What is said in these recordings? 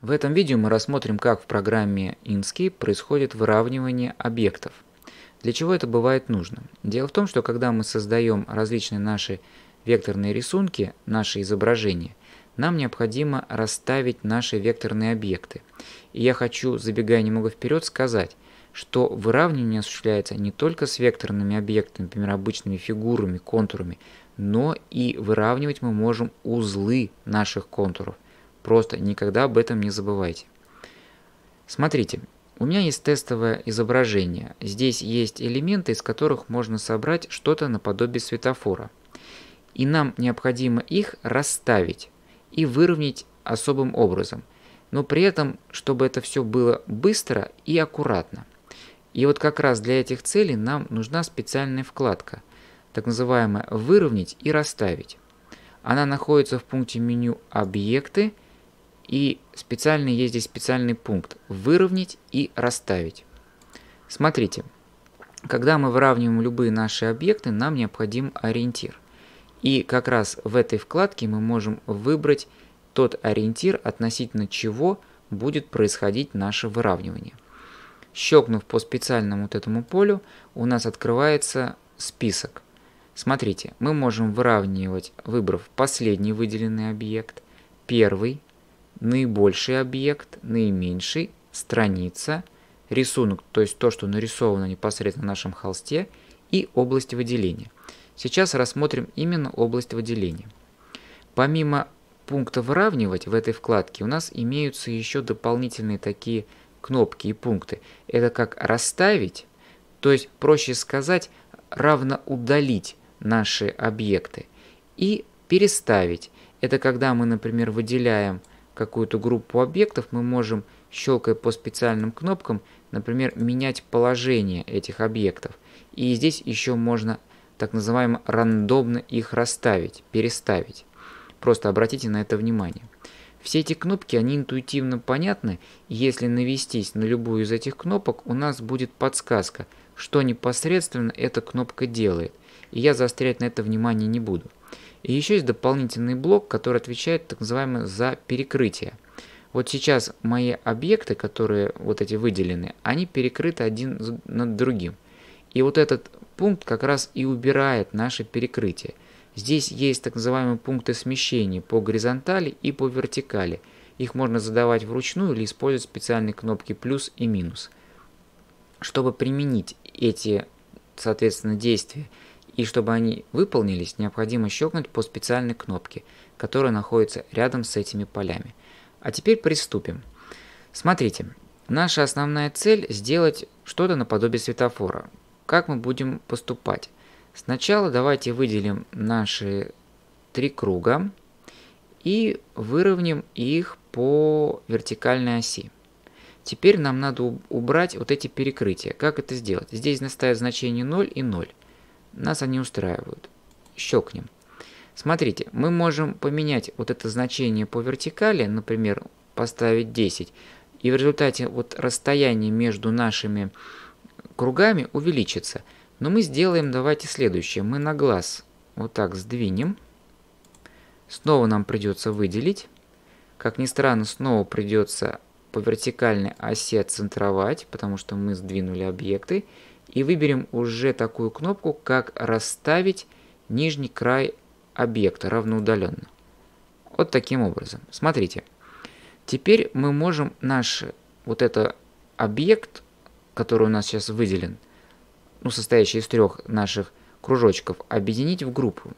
В этом видео мы рассмотрим, как в программе Inkscape происходит выравнивание объектов. Для чего это бывает нужно? Дело в том, что когда мы создаем различные наши векторные рисунки, наши изображения, нам необходимо расставить наши векторные объекты. И я хочу, забегая немного вперед, сказать, что выравнивание осуществляется не только с векторными объектами, например, обычными фигурами, контурами, но и выравнивать мы можем узлы наших контуров – Просто никогда об этом не забывайте. Смотрите, у меня есть тестовое изображение. Здесь есть элементы, из которых можно собрать что-то наподобие светофора. И нам необходимо их расставить и выровнять особым образом. Но при этом, чтобы это все было быстро и аккуратно. И вот как раз для этих целей нам нужна специальная вкладка, так называемая «Выровнять и расставить». Она находится в пункте меню «Объекты» И специальный, есть здесь специальный пункт «Выровнять и расставить». Смотрите, когда мы выравниваем любые наши объекты, нам необходим ориентир. И как раз в этой вкладке мы можем выбрать тот ориентир, относительно чего будет происходить наше выравнивание. Щелкнув по специальному вот этому полю, у нас открывается список. Смотрите, мы можем выравнивать, выбрав последний выделенный объект, первый, наибольший объект, наименьший, страница, рисунок, то есть то, что нарисовано непосредственно на нашем холсте, и область выделения. Сейчас рассмотрим именно область выделения. Помимо пункта «Выравнивать» в этой вкладке у нас имеются еще дополнительные такие кнопки и пункты. Это как «Расставить», то есть проще сказать «равно удалить» наши объекты, и «Переставить». Это когда мы, например, выделяем какую-то группу объектов, мы можем, щелкая по специальным кнопкам, например, менять положение этих объектов. И здесь еще можно так называемо рандомно их расставить, переставить. Просто обратите на это внимание. Все эти кнопки, они интуитивно понятны, если навестись на любую из этих кнопок, у нас будет подсказка, что непосредственно эта кнопка делает, и я заострять на это внимание не буду. И еще есть дополнительный блок, который отвечает так называемый за перекрытие. Вот сейчас мои объекты, которые вот эти выделены, они перекрыты один над другим. И вот этот пункт как раз и убирает наше перекрытие. Здесь есть так называемые пункты смещения по горизонтали и по вертикали. Их можно задавать вручную или использовать специальные кнопки плюс и минус. Чтобы применить эти, соответственно, действия, и чтобы они выполнились, необходимо щелкнуть по специальной кнопке, которая находится рядом с этими полями. А теперь приступим. Смотрите, наша основная цель сделать что-то наподобие светофора. Как мы будем поступать? Сначала давайте выделим наши три круга и выровняем их по вертикальной оси. Теперь нам надо убрать вот эти перекрытия. Как это сделать? Здесь наставят значение 0 и 0. Нас они устраивают. Щелкнем. Смотрите, мы можем поменять вот это значение по вертикали, например, поставить 10. И в результате вот расстояние между нашими кругами увеличится. Но мы сделаем, давайте следующее. Мы на глаз вот так сдвинем. Снова нам придется выделить. Как ни странно, снова придется по вертикальной оси отцентровать, потому что мы сдвинули объекты и выберем уже такую кнопку, как «Расставить нижний край объекта равноудаленно». Вот таким образом. Смотрите. Теперь мы можем наш вот этот объект, который у нас сейчас выделен, ну, состоящий из трех наших кружочков, объединить в группу.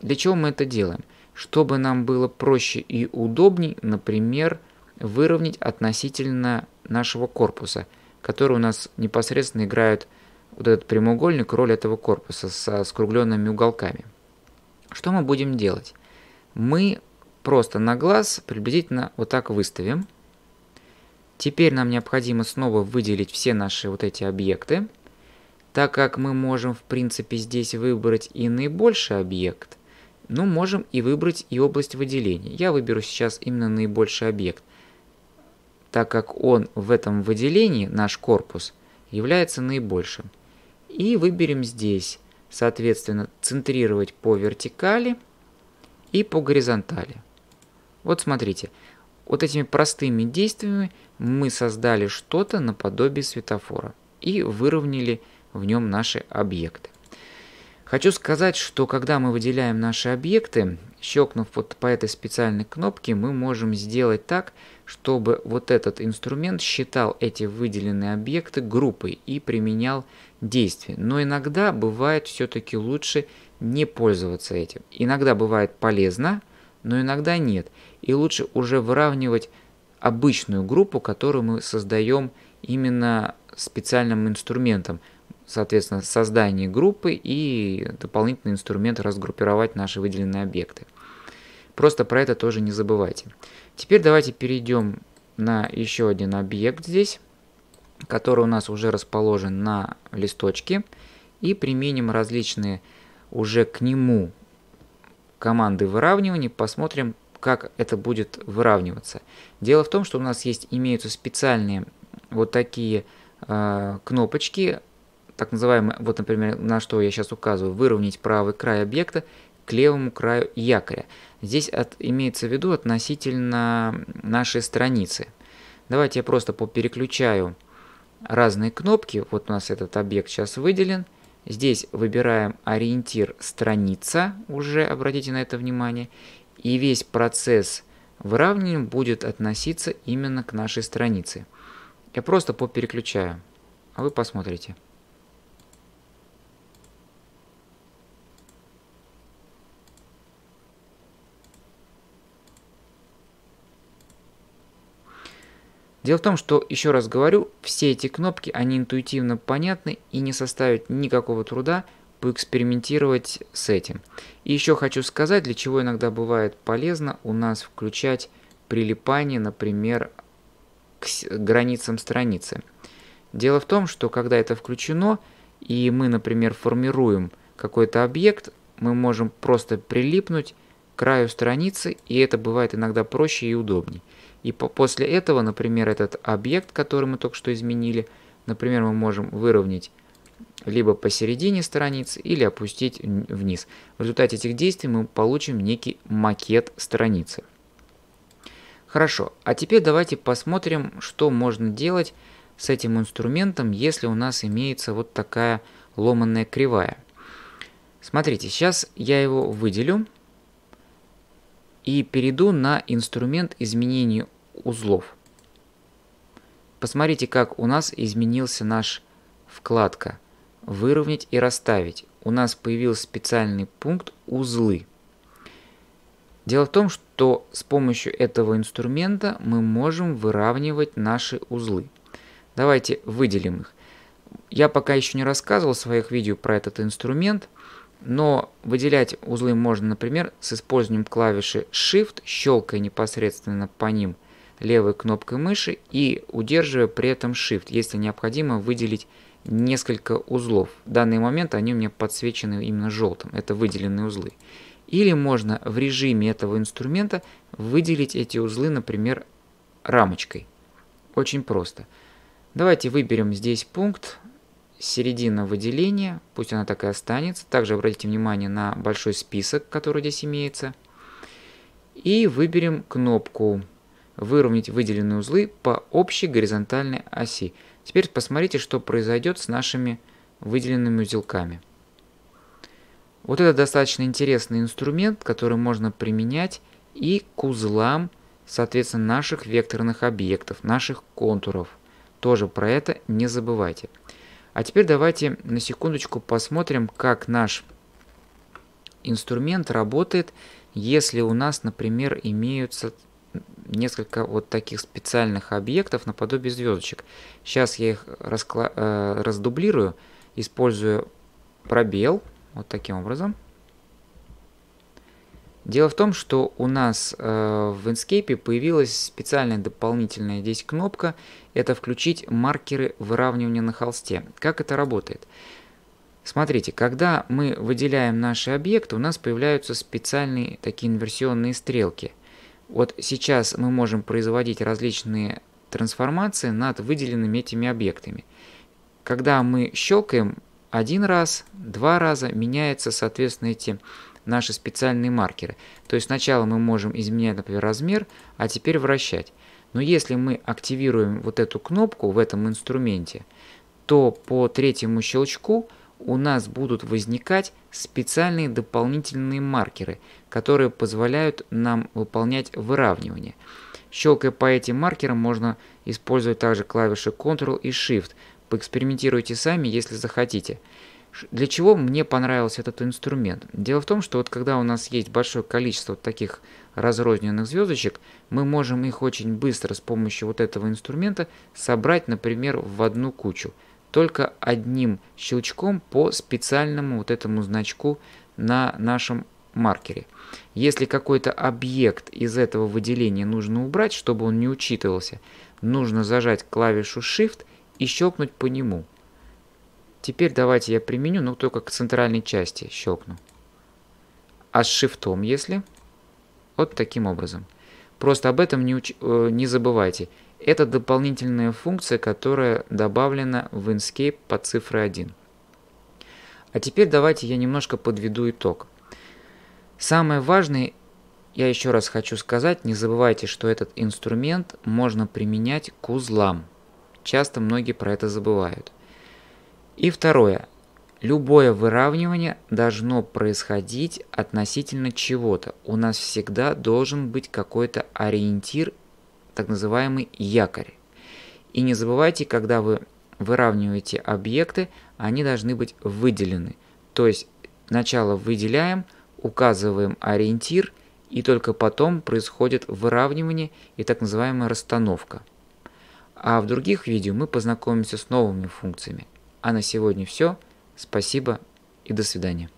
Для чего мы это делаем? Чтобы нам было проще и удобней, например, выровнять относительно нашего корпуса – которые у нас непосредственно играют вот этот прямоугольник, роль этого корпуса со скругленными уголками. Что мы будем делать? Мы просто на глаз приблизительно вот так выставим. Теперь нам необходимо снова выделить все наши вот эти объекты, так как мы можем в принципе здесь выбрать и наибольший объект, но ну, можем и выбрать и область выделения. Я выберу сейчас именно наибольший объект – так как он в этом выделении, наш корпус, является наибольшим. И выберем здесь, соответственно, центрировать по вертикали и по горизонтали. Вот смотрите, вот этими простыми действиями мы создали что-то наподобие светофора и выровняли в нем наши объекты. Хочу сказать, что когда мы выделяем наши объекты, щелкнув вот по этой специальной кнопке, мы можем сделать так, чтобы вот этот инструмент считал эти выделенные объекты группой и применял действие. Но иногда бывает все-таки лучше не пользоваться этим. Иногда бывает полезно, но иногда нет. И лучше уже выравнивать обычную группу, которую мы создаем именно специальным инструментом, соответственно, создание группы и дополнительный инструмент разгруппировать наши выделенные объекты. Просто про это тоже не забывайте. Теперь давайте перейдем на еще один объект здесь, который у нас уже расположен на листочке, и применим различные уже к нему команды выравнивания, посмотрим, как это будет выравниваться. Дело в том, что у нас есть имеются специальные вот такие э, кнопочки, так называемый, вот, например, на что я сейчас указываю, выровнять правый край объекта к левому краю якоря. Здесь от, имеется в виду относительно нашей страницы. Давайте я просто попереключаю разные кнопки. Вот у нас этот объект сейчас выделен. Здесь выбираем ориентир страница, уже обратите на это внимание. И весь процесс выравнивания будет относиться именно к нашей странице. Я просто попереключаю, а вы посмотрите. Дело в том, что, еще раз говорю, все эти кнопки, они интуитивно понятны и не составят никакого труда поэкспериментировать с этим. И еще хочу сказать, для чего иногда бывает полезно у нас включать прилипание, например, к границам страницы. Дело в том, что когда это включено, и мы, например, формируем какой-то объект, мы можем просто прилипнуть к краю страницы, и это бывает иногда проще и удобнее. И по после этого, например, этот объект, который мы только что изменили, например, мы можем выровнять либо посередине страницы или опустить вниз. В результате этих действий мы получим некий макет страницы. Хорошо, а теперь давайте посмотрим, что можно делать с этим инструментом, если у нас имеется вот такая ломанная кривая. Смотрите, сейчас я его выделю и перейду на инструмент изменения узлов. Посмотрите, как у нас изменился наш вкладка «Выровнять и расставить». У нас появился специальный пункт «Узлы». Дело в том, что с помощью этого инструмента мы можем выравнивать наши узлы. Давайте выделим их. Я пока еще не рассказывал в своих видео про этот инструмент, но выделять узлы можно, например, с использованием клавиши Shift, щелкая непосредственно по ним – левой кнопкой мыши и удерживая при этом Shift, если необходимо выделить несколько узлов. В данный момент они у меня подсвечены именно желтым, это выделенные узлы. Или можно в режиме этого инструмента выделить эти узлы, например, рамочкой. Очень просто. Давайте выберем здесь пункт, середина выделения, пусть она так и останется. Также обратите внимание на большой список, который здесь имеется. И выберем кнопку выровнять выделенные узлы по общей горизонтальной оси. Теперь посмотрите, что произойдет с нашими выделенными узелками. Вот это достаточно интересный инструмент, который можно применять и к узлам, соответственно, наших векторных объектов, наших контуров. Тоже про это не забывайте. А теперь давайте на секундочку посмотрим, как наш инструмент работает, если у нас, например, имеются несколько вот таких специальных объектов наподобие звездочек. Сейчас я их раскла... э, раздублирую, используя пробел вот таким образом. Дело в том, что у нас э, в Inkscape появилась специальная дополнительная здесь кнопка. Это включить маркеры выравнивания на холсте. Как это работает? Смотрите, когда мы выделяем наши объекты, у нас появляются специальные такие инверсионные стрелки – вот сейчас мы можем производить различные трансформации над выделенными этими объектами. Когда мы щелкаем один раз, два раза, меняются, соответственно, эти наши специальные маркеры. То есть сначала мы можем изменять, например, размер, а теперь вращать. Но если мы активируем вот эту кнопку в этом инструменте, то по третьему щелчку – у нас будут возникать специальные дополнительные маркеры, которые позволяют нам выполнять выравнивание. Щелкая по этим маркерам, можно использовать также клавиши Ctrl и Shift. Поэкспериментируйте сами, если захотите. Для чего мне понравился этот инструмент? Дело в том, что вот когда у нас есть большое количество таких разрозненных звездочек, мы можем их очень быстро с помощью вот этого инструмента собрать, например, в одну кучу только одним щелчком по специальному вот этому значку на нашем маркере. Если какой-то объект из этого выделения нужно убрать, чтобы он не учитывался, нужно зажать клавишу Shift и щелкнуть по нему. Теперь давайте я применю, но ну, только к центральной части щелкну. А с Shift, если... Вот таким образом. Просто об этом не, уч... Э, не забывайте. Это дополнительная функция, которая добавлена в Inkscape под цифрой 1. А теперь давайте я немножко подведу итог. Самое важное, я еще раз хочу сказать, не забывайте, что этот инструмент можно применять к узлам. Часто многие про это забывают. И второе. Любое выравнивание должно происходить относительно чего-то. У нас всегда должен быть какой-то ориентир так называемый якорь. И не забывайте, когда вы выравниваете объекты, они должны быть выделены. То есть сначала выделяем, указываем ориентир, и только потом происходит выравнивание и так называемая расстановка. А в других видео мы познакомимся с новыми функциями. А на сегодня все. Спасибо и до свидания.